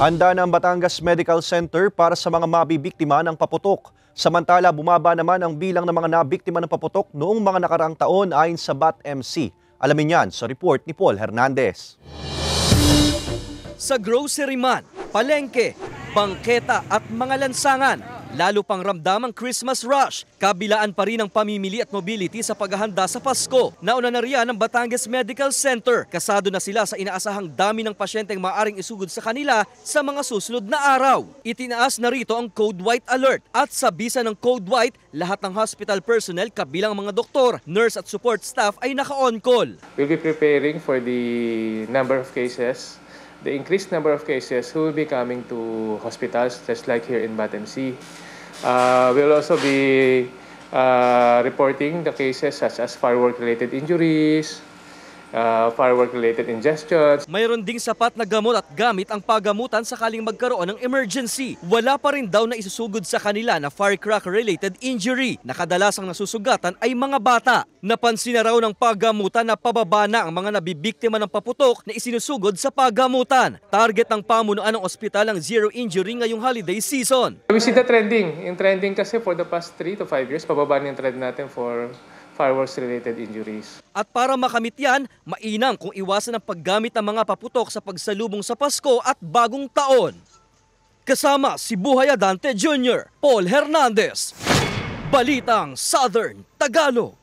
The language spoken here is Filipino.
Handa na ang Batangas Medical Center para sa mga mabibiktima ng paputok. Samantala, bumaba naman ang bilang ng mga nabiktima ng paputok noong mga nakaraang taon ayon sa BAT-MC. Alamin yan sa report ni Paul Hernandez. Sa grocery man, palengke, bangketa at mga lansangan, Lalo pang ramdamang Christmas rush. Kabilaan pa rin ang pamimili at mobility sa paghahanda sa Pasko. Nauna na riyan ang Batangas Medical Center. Kasado na sila sa inaasahang dami ng pasyenteng maaring isugod sa kanila sa mga susunod na araw. Itinaas na rito ang Code White Alert at sa bisa ng Code White, lahat ng hospital personnel kabilang mga doktor, nurse at support staff ay naka-on call. We'll be preparing for the number of cases the increased number of cases who will be coming to hospitals, just like here in BATMC. Uh, we'll also be uh, reporting the cases such as firework-related injuries, uh, ah, firework-related ingestions. Mayroon ding sapat na gamot at gamit ang pagamutan sakaling magkaroon ng emergency. Wala pa rin daw na isusugod sa kanila na firecracker-related injury na kadalasang nasusugatan ay mga bata. Napansin na raw ng pagamutan na pababa na ang mga nabibiktima ng paputok na isinusugod sa pagamutan. Target ng pamunuan ng ospital ang zero injury ngayong holiday season. We see the trending. In trending kasi for the past 3 to 5 years, pababa na yung trend natin for fireworks-related injuries. At para makamit yan, mainam kung iwasan ang paggamit ng mga paputok sa pagsalubong sa Pasko at Bagong Taon. Kasama si Buhay Dante Jr., Paul Hernandez. Balitang Southern Tagalog.